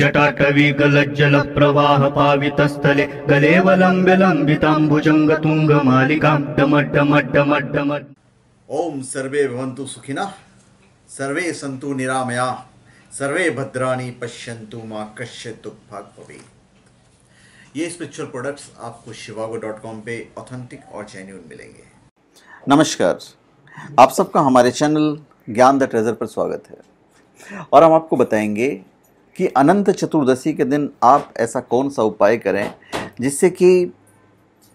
जटाटवी गलज्जल प्रवाह पावित स्थले तुंग मालिका डम डम डम डम ओम सर्वे भवन्तु सुखिना सर्वे सन्तु निरामया सर्वे भद्राणि पश्यन्तु मा कश्य दुःख भवे ये स्पिरिचुअल प्रोडक्ट्स आपको शिवागो डॉट कॉम पे ऑथेंटिक और जेन्यून मिलेंगे नमस्कार आप सबका हमारे चैनल ज्ञान द ट्रेजर पर स्वागत है और हम आपको बताएंगे कि अनंत चतुर्दशी के दिन आप ऐसा कौन सा उपाय करें जिससे कि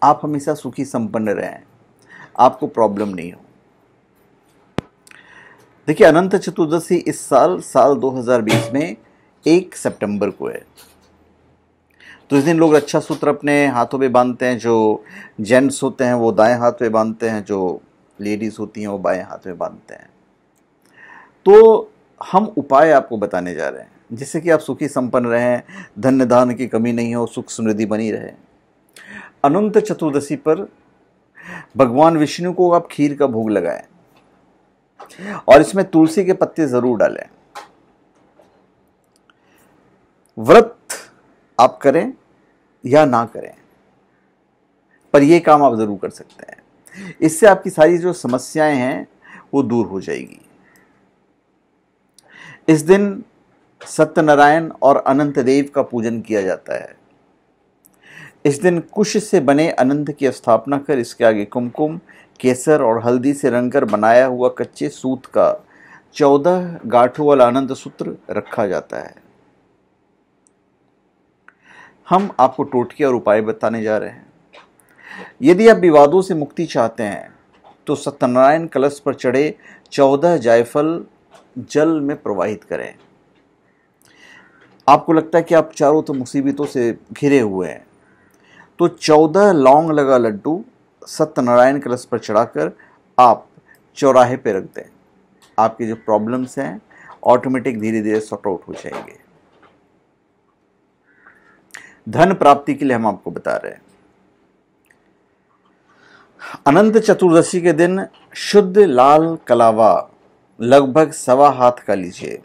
आप हमेशा सुखी संपन्न रहें आपको प्रॉब्लम नहीं हो देखिए अनंत चतुर्दशी इस साल साल 2020 में एक सितंबर को है तो इस दिन लोग रक्षा अच्छा सूत्र अपने हाथों पे बांधते हैं जो जेंट्स होते हैं वो दाएं हाथ पे बांधते हैं जो लेडीज़ होती हैं वो बाएं हाथ पे बांधते हैं तो हम उपाय आपको बताने जा रहे हैं जिससे कि आप सुखी संपन्न रहें धन्य दान की कमी नहीं हो सुख समृद्धि बनी रहे अनंत चतुर्दशी पर भगवान विष्णु को आप खीर का भोग लगाएं और इसमें तुलसी के पत्ते जरूर डालें व्रत आप करें या ना करें पर यह काम आप जरूर कर सकते हैं इससे आपकी सारी जो समस्याएं हैं वो दूर हो जाएगी इस दिन सत्यनारायण और अनंत देव का पूजन किया जाता है इस दिन कुश से बने अनंत की स्थापना कर इसके आगे कुमकुम केसर और हल्दी से रंगकर बनाया हुआ कच्चे सूत का चौदह गाठों वाला अनंत सूत्र रखा जाता है हम आपको टोटके और उपाय बताने जा रहे हैं यदि आप विवादों से मुक्ति चाहते हैं तो सत्यनारायण कलश पर चढ़े चौदह जायफल जल में प्रवाहित करें आपको लगता है कि आप चारों तो मुसीबतों से घिरे हुए हैं तो चौदह लौंग लगा लड्डू सत्यनारायण कलश पर चढ़ाकर आप चौराहे पर रख दें आपके जो प्रॉब्लम्स हैं ऑटोमेटिक धीरे धीरे सॉर्ट आउट हो जाएंगे धन प्राप्ति के लिए हम आपको बता रहे हैं अनंत चतुर्दशी के दिन शुद्ध लाल कलावा लगभग सवा हाथ का लीजिए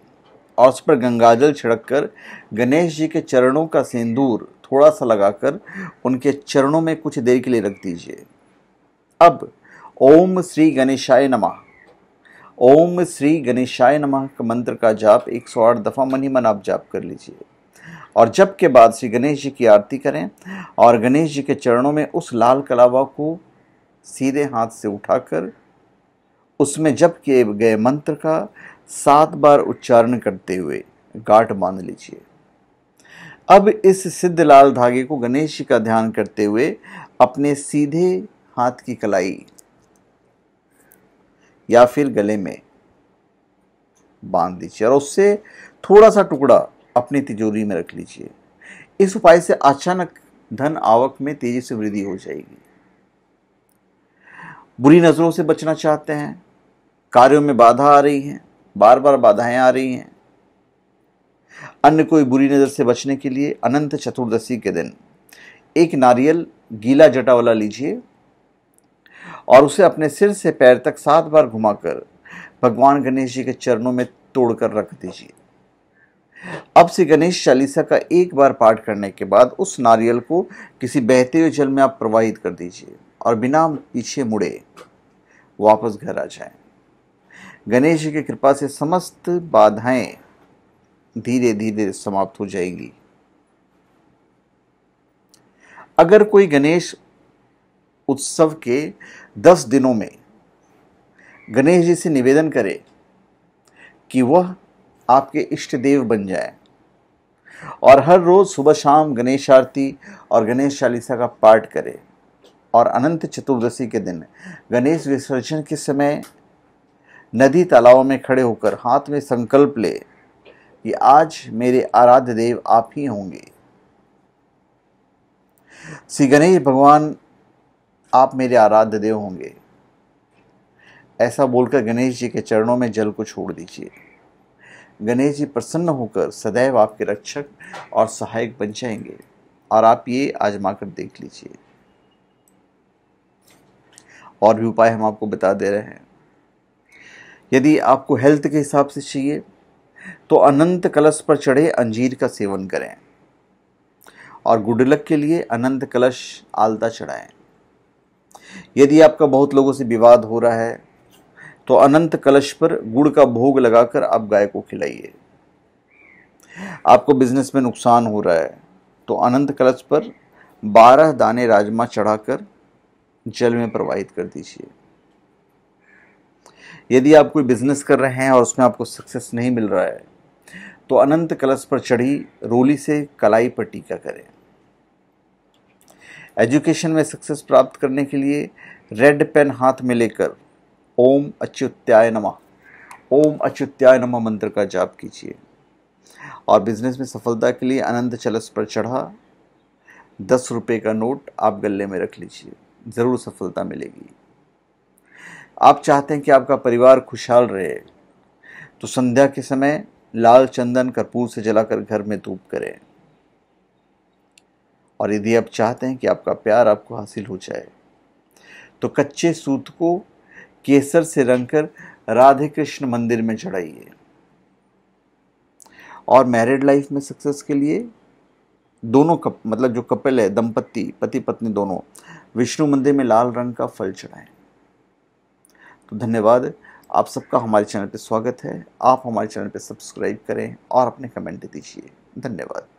और उस पर गंगाजल छिड़क कर गणेश जी के चरणों का सिंदूर थोड़ा सा लगाकर उनके चरणों में कुछ देर के लिए रख दीजिए अब ओम श्री गणेशाय नमः ओम श्री गणेशाय नमः का मंत्र का जाप 108 दफ़ा मन ही मन आप जाप कर लीजिए और जप के बाद श्री गणेश जी की आरती करें और गणेश जी के चरणों में उस लाल कलावा को सीधे हाथ से उठाकर उसमें जप किए गए मंत्र का सात बार उच्चारण करते हुए गाठ बांध लीजिए अब इस सिद्ध लाल धागे को गणेश जी का ध्यान करते हुए अपने सीधे हाथ की कलाई या फिर गले में बांध दीजिए और उससे थोड़ा सा टुकड़ा अपनी तिजोरी में रख लीजिए इस उपाय से अचानक धन आवक में तेजी से वृद्धि हो जाएगी बुरी नज़रों से बचना चाहते हैं कार्यों में बाधा आ रही है बार बार बाधाएं आ रही हैं अन्य कोई बुरी नज़र से बचने के लिए अनंत चतुर्दशी के दिन एक नारियल गीला जटा वाला लीजिए और उसे अपने सिर से पैर तक सात बार घुमाकर भगवान गणेश जी के चरणों में तोड़कर रख दीजिए अब से गणेश चालीसा का एक बार पाठ करने के बाद उस नारियल को किसी बहते हुए जल में आप प्रवाहित कर दीजिए और बिना पीछे मुड़े वापस घर आ जाएं। गणेश जी की कृपा से समस्त बाधाएं धीरे धीरे समाप्त हो जाएंगी अगर कोई गणेश उत्सव के दस दिनों में गणेश जी से निवेदन करे कि वह आपके इष्ट देव बन जाए और हर रोज़ सुबह शाम गणेश आरती और गणेश चालीसा का पाठ करे और अनंत चतुर्दशी के दिन गणेश विसर्जन के समय नदी तालाबों में खड़े होकर हाथ में संकल्प ले कि आज मेरे आराध्य देव आप ही होंगे श्री गणेश भगवान आप मेरे आराध्य देव होंगे ऐसा बोलकर गणेश जी के चरणों में जल को छोड़ दीजिए गणेश जी प्रसन्न होकर सदैव आपके रक्षक और सहायक बन जाएंगे और आप ये आजमा कर देख लीजिए और भी उपाय हम आपको बता दे रहे हैं यदि आपको हेल्थ के हिसाब से चाहिए तो अनंत कलश पर चढ़े अंजीर का सेवन करें और गुड लक के लिए अनंत कलश आलता चढ़ाएं यदि आपका बहुत लोगों से विवाद हो रहा है तो अनंत कलश पर गुड़ का भोग लगाकर आप गाय को खिलाइए आपको बिजनेस में नुकसान हो रहा है तो अनंत कलश पर बारह दाने राजमा चढ़ाकर जल में प्रवाहित कर दीजिए यदि आप कोई बिजनेस कर रहे हैं और उसमें आपको सक्सेस नहीं मिल रहा है तो अनंत कलश पर चढ़ी रोली से कलाई पर टीका करें एजुकेशन में सक्सेस प्राप्त करने के लिए रेड पेन हाथ में लेकर ओम अच्युत्याय नमः ओम अच्युत्याय नमः मंत्र का जाप कीजिए और बिजनेस में सफलता के लिए अनंत चलस पर चढ़ा दस रुपये का नोट आप गले में रख लीजिए ज़रूर सफलता मिलेगी आप चाहते हैं कि आपका परिवार खुशहाल रहे तो संध्या के समय लाल चंदन कर्पूर से जलाकर घर में धूप करें और यदि आप चाहते हैं कि आपका प्यार आपको हासिल हो जाए तो कच्चे सूत को केसर से रंगकर राधे कृष्ण मंदिर में चढ़ाइए और मैरिड लाइफ में सक्सेस के लिए दोनों कप मतलब जो कपल है दंपति पति पत्नी दोनों विष्णु मंदिर में लाल रंग का फल चढ़ाएं तो धन्यवाद आप सबका हमारे चैनल पर स्वागत है आप हमारे चैनल पर सब्सक्राइब करें और अपने कमेंट दीजिए धन्यवाद